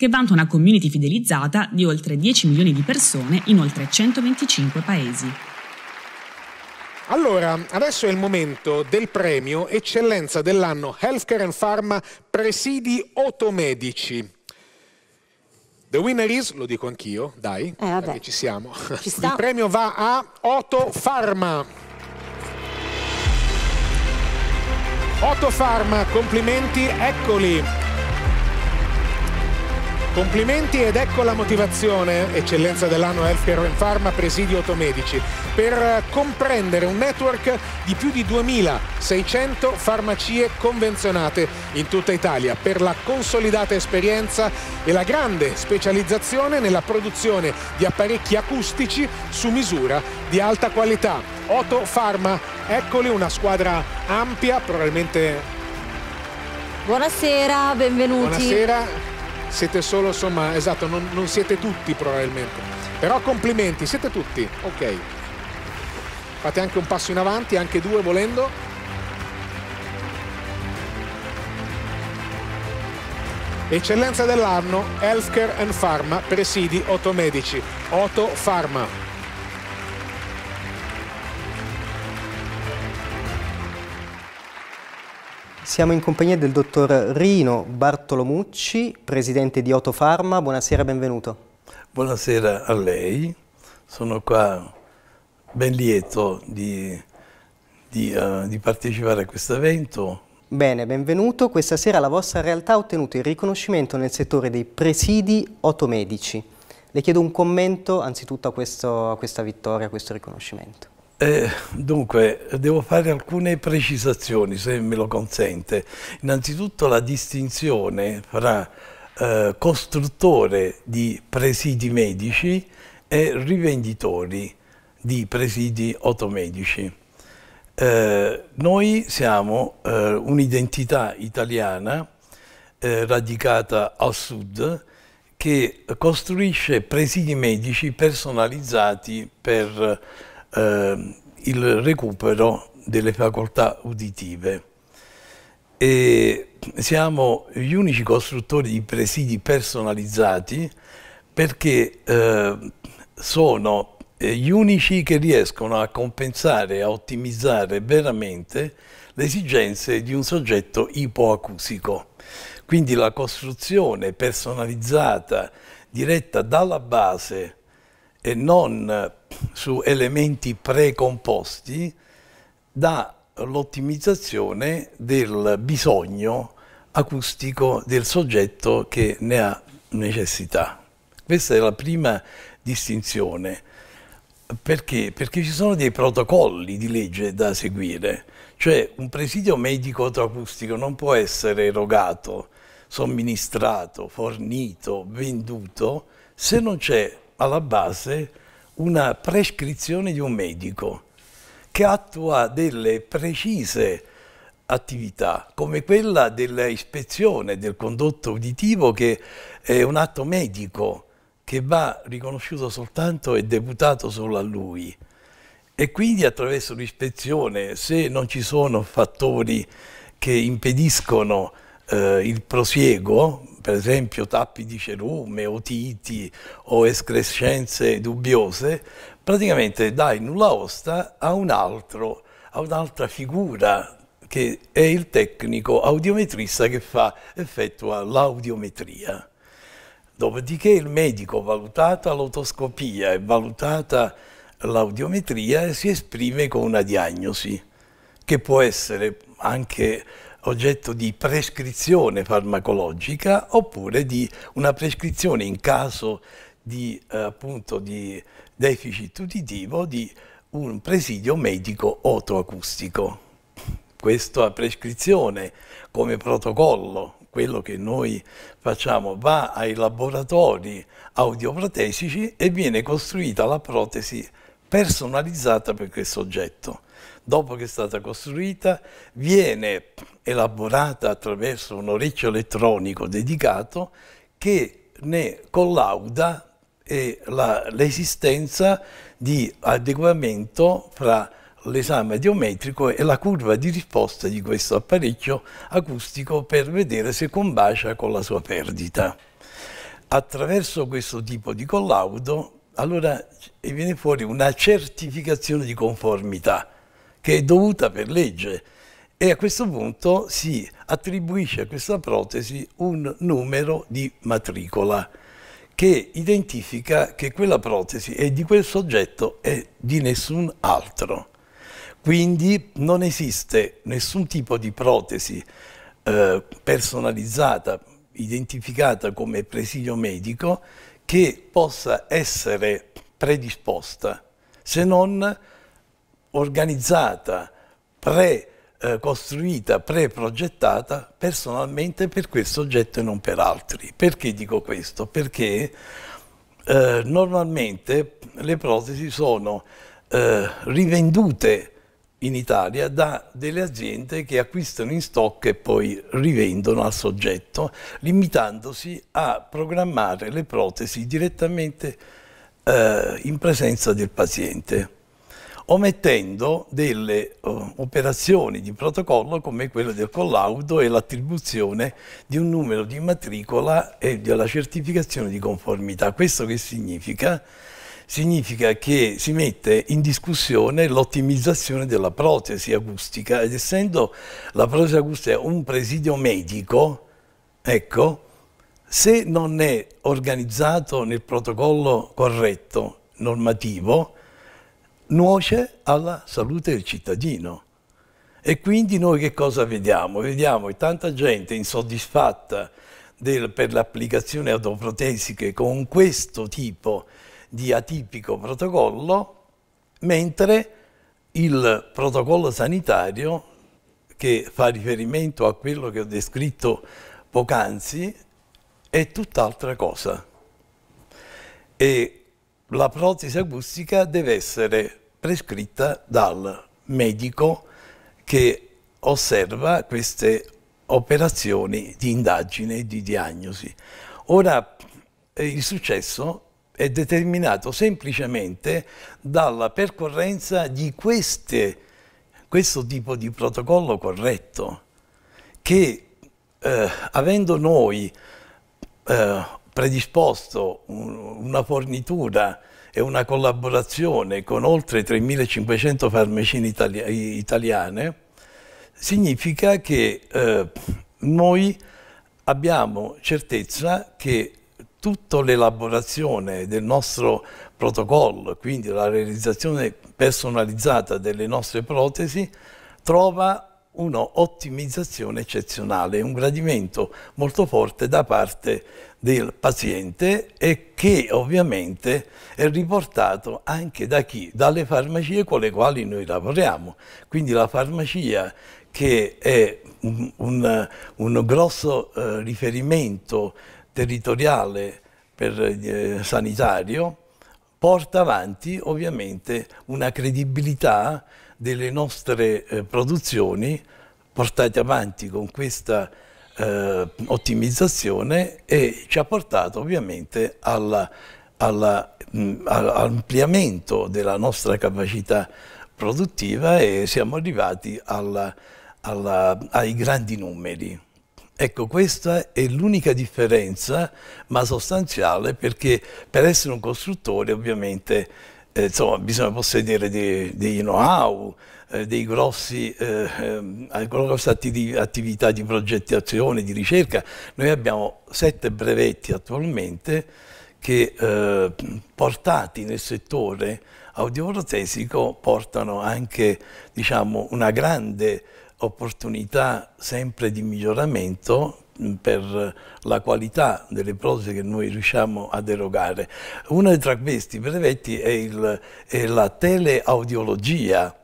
che vanta una community fidelizzata di oltre 10 milioni di persone in oltre 125 paesi. Allora, adesso è il momento del premio Eccellenza dell'anno Healthcare and Pharma Presidi Otomedici. The winner is, lo dico anch'io, dai, eh, perché ci siamo. Ci il premio va a Otto Pharma. Otto Pharma, complimenti, eccoli. Complimenti ed ecco la motivazione, eccellenza dell'anno Healthcare in Pharma, presidio Otomedici, per eh, comprendere un network di più di 2600 farmacie convenzionate in tutta Italia per la consolidata esperienza e la grande specializzazione nella produzione di apparecchi acustici su misura di alta qualità. Otto Pharma, eccoli una squadra ampia, probabilmente... Buonasera, benvenuti. Buonasera siete solo, insomma, esatto, non, non siete tutti probabilmente. Però complimenti, siete tutti, ok. Fate anche un passo in avanti, anche due volendo. Eccellenza dell'anno, Healthcare and Pharma, presidi Otto Medici. Otto Pharma. Siamo in compagnia del dottor Rino Bartolomucci, presidente di Otofarma. Buonasera, benvenuto. Buonasera a lei. Sono qua ben lieto di, di, uh, di partecipare a questo evento. Bene, benvenuto. Questa sera la vostra realtà ha ottenuto il riconoscimento nel settore dei presidi otomedici. Le chiedo un commento anzitutto a, questo, a questa vittoria, a questo riconoscimento. Eh, dunque, devo fare alcune precisazioni, se me lo consente. Innanzitutto la distinzione fra eh, costruttore di presidi medici e rivenditori di presidi otomedici. Eh, noi siamo eh, un'identità italiana eh, radicata al sud che costruisce presidi medici personalizzati per eh, il recupero delle facoltà uditive. E siamo gli unici costruttori di presidi personalizzati perché eh, sono gli unici che riescono a compensare, a ottimizzare veramente le esigenze di un soggetto ipoacusico. Quindi la costruzione personalizzata, diretta dalla base, e non eh, su elementi precomposti dall'ottimizzazione del bisogno acustico del soggetto che ne ha necessità. Questa è la prima distinzione. Perché? Perché ci sono dei protocolli di legge da seguire, cioè un presidio medico autoacustico non può essere erogato, somministrato, fornito, venduto se non c'è alla base una prescrizione di un medico che attua delle precise attività, come quella dell'ispezione del condotto uditivo, che è un atto medico che va riconosciuto soltanto e deputato solo a lui. E quindi attraverso l'ispezione, se non ci sono fattori che impediscono eh, il prosieguo per esempio tappi di cerume, otiti o escrescenze dubbiose, praticamente dai nulla osta a un'altra un figura che è il tecnico audiometrista che fa, effettua l'audiometria. Dopodiché il medico, valutata l'otoscopia e valutata l'audiometria, si esprime con una diagnosi, che può essere anche oggetto di prescrizione farmacologica oppure di una prescrizione in caso di, eh, appunto, di deficit uditivo di un presidio medico otoacustico. Questa prescrizione come protocollo, quello che noi facciamo, va ai laboratori audioprotesici e viene costruita la protesi personalizzata per questo oggetto dopo che è stata costruita, viene elaborata attraverso un orecchio elettronico dedicato che ne collauda eh, l'esistenza di adeguamento fra l'esame geometrico e la curva di risposta di questo apparecchio acustico per vedere se combacia con la sua perdita. Attraverso questo tipo di collaudo allora viene fuori una certificazione di conformità che è dovuta per legge e a questo punto si attribuisce a questa protesi un numero di matricola che identifica che quella protesi è di quel soggetto e di nessun altro. Quindi non esiste nessun tipo di protesi eh, personalizzata, identificata come presidio medico, che possa essere predisposta, se non organizzata, pre-costruita, pre-progettata personalmente per questo oggetto e non per altri. Perché dico questo? Perché eh, normalmente le protesi sono eh, rivendute in Italia da delle aziende che acquistano in stock e poi rivendono al soggetto, limitandosi a programmare le protesi direttamente eh, in presenza del paziente omettendo delle uh, operazioni di protocollo come quella del collaudo e l'attribuzione di un numero di matricola e della certificazione di conformità. Questo che significa? Significa che si mette in discussione l'ottimizzazione della protesi acustica ed essendo la protesi acustica un presidio medico, ecco, se non è organizzato nel protocollo corretto normativo, nuoce alla salute del cittadino. E quindi noi che cosa vediamo? Vediamo che tanta gente insoddisfatta del, per l'applicazione autoprotesiche con questo tipo di atipico protocollo, mentre il protocollo sanitario che fa riferimento a quello che ho descritto poc'anzi è tutt'altra cosa. E la protesi acustica deve essere prescritta dal medico che osserva queste operazioni di indagine e di diagnosi. Ora, eh, il successo è determinato semplicemente dalla percorrenza di queste, questo tipo di protocollo corretto che eh, avendo noi eh, predisposto una fornitura e una collaborazione con oltre 3.500 farmacine itali italiane, significa che eh, noi abbiamo certezza che tutta l'elaborazione del nostro protocollo, quindi la realizzazione personalizzata delle nostre protesi, trova un'ottimizzazione eccezionale, un gradimento molto forte da parte del paziente e che ovviamente è riportato anche da chi? Dalle farmacie con le quali noi lavoriamo. Quindi la farmacia che è un, un, un grosso eh, riferimento territoriale per, eh, sanitario, porta avanti ovviamente una credibilità delle nostre eh, produzioni portate avanti con questa eh, ottimizzazione e ci ha portato ovviamente all'ampliamento mm, all della nostra capacità produttiva e siamo arrivati alla, alla, ai grandi numeri. Ecco, questa è l'unica differenza, ma sostanziale, perché per essere un costruttore ovviamente eh, insomma, bisogna possedere dei, dei know-how, eh, dei grossi, eh, ehm, eh grosse attività di progettazione, di ricerca. Noi abbiamo sette brevetti attualmente che eh, portati nel settore audioprotesico portano anche diciamo, una grande opportunità sempre di miglioramento per la qualità delle prose che noi riusciamo a derogare. Uno tra questi brevetti è, il, è la teleaudiologia,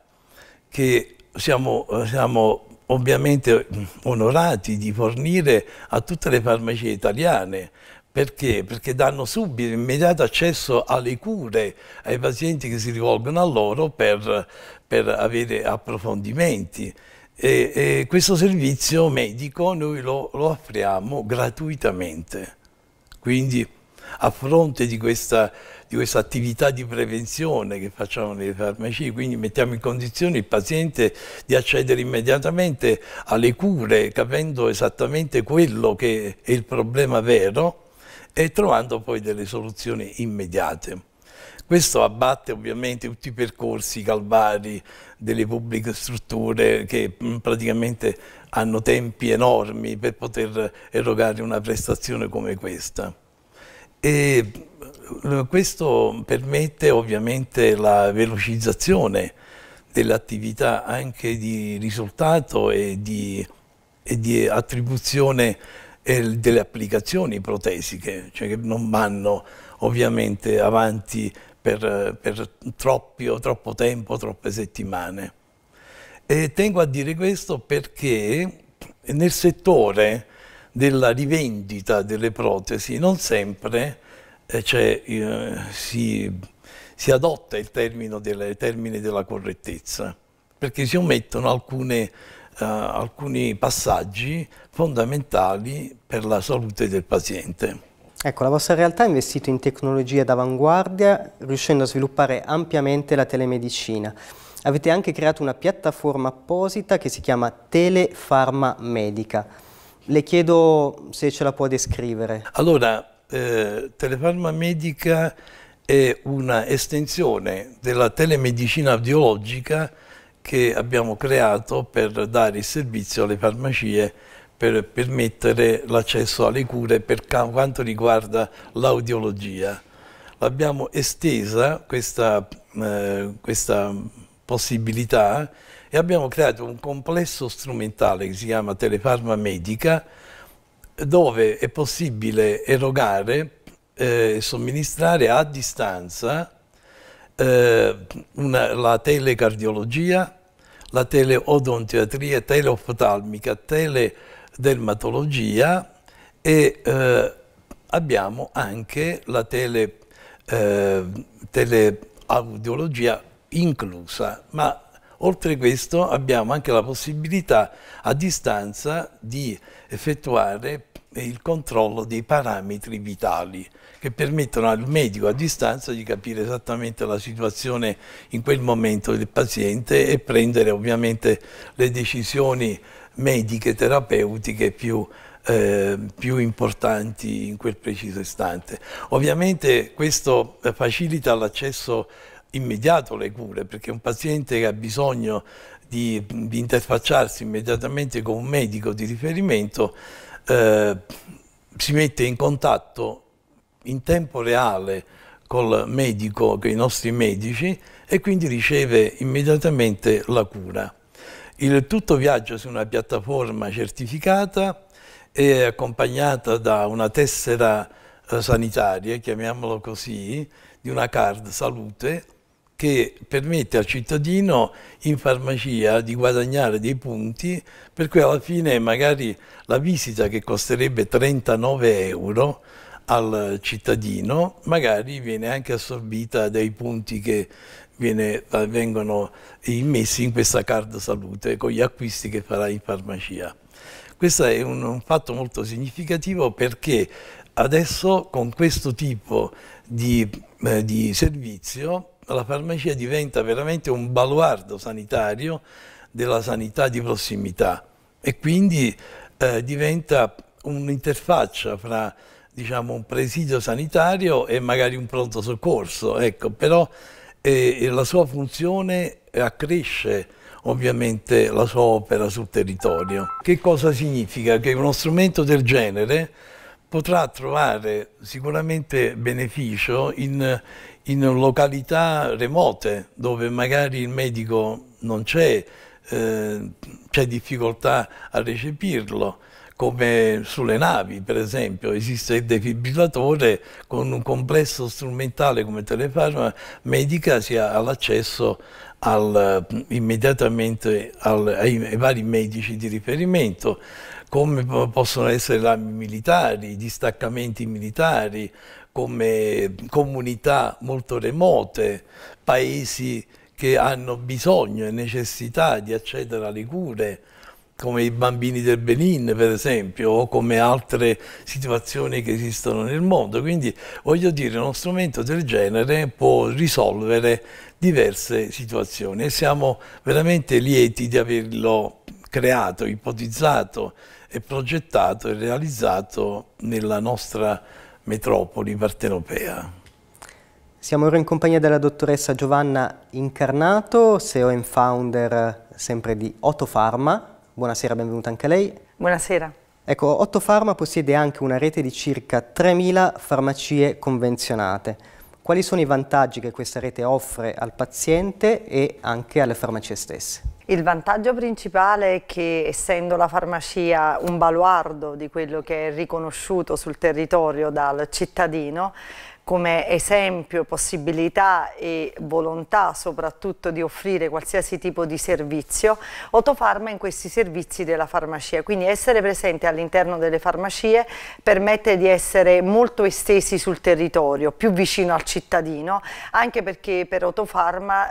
che siamo, siamo ovviamente onorati di fornire a tutte le farmacie italiane, perché? Perché danno subito, immediato accesso alle cure ai pazienti che si rivolgono a loro per, per avere approfondimenti. E, e questo servizio medico noi lo, lo offriamo gratuitamente. Quindi a fronte di questa, di questa, attività di prevenzione che facciamo nelle farmacie, quindi mettiamo in condizione il paziente di accedere immediatamente alle cure, capendo esattamente quello che è il problema vero e trovando poi delle soluzioni immediate. Questo abbatte ovviamente tutti i percorsi calvari delle pubbliche strutture che mm, praticamente hanno tempi enormi per poter erogare una prestazione come questa. E mm, questo permette ovviamente la velocizzazione dell'attività anche di risultato e di, e di attribuzione eh, delle applicazioni protesiche, cioè che non vanno ovviamente avanti per, per troppi, troppo tempo, troppe settimane. E tengo a dire questo perché nel settore della rivendita delle protesi non sempre cioè, eh, si, si, adotta il termine, delle, termine della correttezza, perché si omettono alcune, eh, alcuni passaggi fondamentali per la salute del paziente. Ecco, la vostra realtà ha investito in tecnologie d'avanguardia riuscendo a sviluppare ampiamente la telemedicina. Avete anche creato una piattaforma apposita che si chiama Telefarma Medica. Le chiedo se ce la può descrivere. Allora, eh, Telefarma Medica è una estensione della telemedicina audiologica che abbiamo creato per dare il servizio alle farmacie per permettere l'accesso alle cure per quanto riguarda l'audiologia. L'abbiamo estesa questa, eh, questa possibilità e abbiamo creato un complesso strumentale che si chiama Telefarma Medica dove è possibile erogare eh, e eh, somministrare a distanza eh, una, la telecardiologia, la teleodontiatria, teleoftalmica, tele dermatologia e eh, abbiamo anche la tele, eh, teleaudiologia inclusa, ma oltre a questo abbiamo anche la possibilità a distanza di effettuare il controllo dei parametri vitali che permettono al medico a distanza di capire esattamente la situazione in quel momento del paziente e prendere ovviamente le decisioni mediche, terapeutiche più, eh, più importanti in quel preciso istante. Ovviamente questo facilita l'accesso immediato alle cure, perché un paziente che ha bisogno di, di interfacciarsi immediatamente con un medico di riferimento eh, si mette in contatto in tempo reale col medico, con i nostri medici e quindi riceve immediatamente la cura. Il tutto viaggia su una piattaforma certificata e accompagnata da una tessera eh, sanitaria, chiamiamolo così, di una card salute che permette al cittadino in farmacia di guadagnare dei punti per cui alla fine magari la visita che costerebbe 39 euro al cittadino, magari viene anche assorbita dai punti che viene, vengono immessi in questa card salute con gli acquisti che farà in farmacia. Questo è un, un fatto molto significativo perché adesso con questo tipo di, eh, di servizio la farmacia diventa veramente un baluardo sanitario della sanità di prossimità e quindi eh, diventa un'interfaccia fra diciamo, un presidio sanitario e magari un pronto soccorso, ecco, però eh, eh, la sua funzione accresce ovviamente la sua opera sul territorio. Che cosa significa? Che uno strumento del genere potrà trovare sicuramente beneficio in, in località remote dove magari il medico non c'è, eh, c'è difficoltà a recepirlo come sulle navi per esempio, esiste il defibrillatore con un complesso strumentale come telefarma medica si ha l'accesso al, immediatamente al, ai, ai vari medici di riferimento come possono essere rami militari, distaccamenti militari, come comunità molto remote, paesi che hanno bisogno e necessità di accedere alle cure, come i bambini del Benin per esempio o come altre situazioni che esistono nel mondo. Quindi voglio dire uno strumento del genere può risolvere diverse situazioni e siamo veramente lieti di averlo creato, ipotizzato e progettato e realizzato nella nostra metropoli partenopea. Siamo ora in compagnia della dottoressa Giovanna Incarnato, CEO and founder sempre di Pharma, Buonasera, benvenuta anche a lei. Buonasera. Ecco, Otto Pharma possiede anche una rete di circa 3.000 farmacie convenzionate. Quali sono i vantaggi che questa rete offre al paziente e anche alle farmacie stesse? Il vantaggio principale è che essendo la farmacia un baluardo di quello che è riconosciuto sul territorio dal cittadino, come esempio, possibilità e volontà soprattutto di offrire qualsiasi tipo di servizio, Otofarma in questi servizi della farmacia. Quindi essere presente all'interno delle farmacie permette di essere molto estesi sul territorio, più vicino al cittadino, anche perché per Otofarma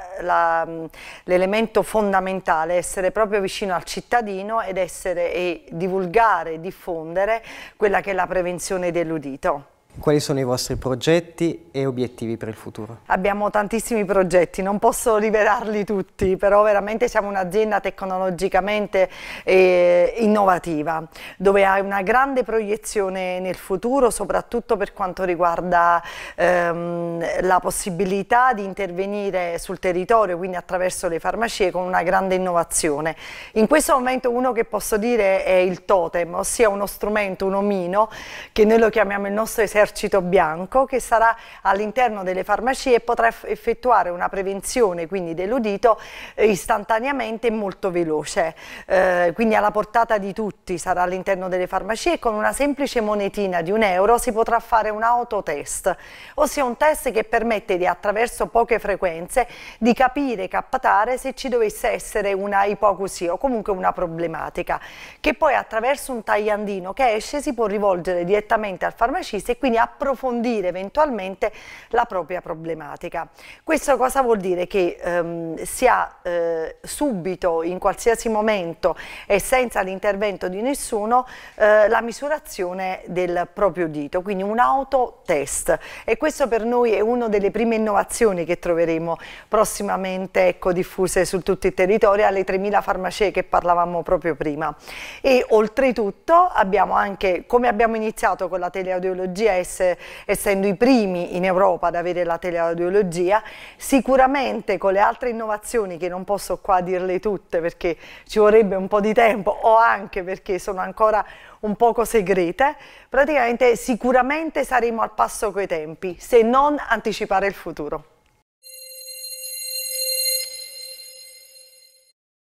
l'elemento fondamentale è essere proprio vicino al cittadino ed essere e divulgare, diffondere quella che è la prevenzione dell'udito. Quali sono i vostri progetti e obiettivi per il futuro? Abbiamo tantissimi progetti, non posso liberarli tutti, però veramente siamo un'azienda tecnologicamente eh, innovativa, dove hai una grande proiezione nel futuro, soprattutto per quanto riguarda ehm, la possibilità di intervenire sul territorio, quindi attraverso le farmacie, con una grande innovazione. In questo momento uno che posso dire è il totem, ossia uno strumento, un omino, che noi lo chiamiamo il nostro esercito l'esercito bianco che sarà all'interno delle farmacie e potrà effettuare una prevenzione quindi dell'udito eh, istantaneamente e molto veloce, eh, quindi alla portata di tutti sarà all'interno delle farmacie e con una semplice monetina di un euro si potrà fare un autotest, ossia un test che permette di attraverso poche frequenze di capire, captare se ci dovesse essere una ipocusia o comunque una problematica, che poi attraverso un tagliandino che esce si può rivolgere direttamente al farmacista e quindi approfondire eventualmente la propria problematica. Questo cosa vuol dire? Che ehm, si ha eh, subito, in qualsiasi momento e senza l'intervento di nessuno, eh, la misurazione del proprio dito, quindi un autotest. E questo per noi è una delle prime innovazioni che troveremo prossimamente ecco, diffuse su tutto il territorio, alle 3.000 farmacie che parlavamo proprio prima. E oltretutto abbiamo anche, come abbiamo iniziato con la teleaudiologia e esse, essendo i primi in Europa ad avere la teleaudiologia. Sicuramente con le altre innovazioni, che non posso qua dirle tutte perché ci vorrebbe un po' di tempo o anche perché sono ancora un poco segrete, praticamente sicuramente saremo al passo coi tempi, se non anticipare il futuro.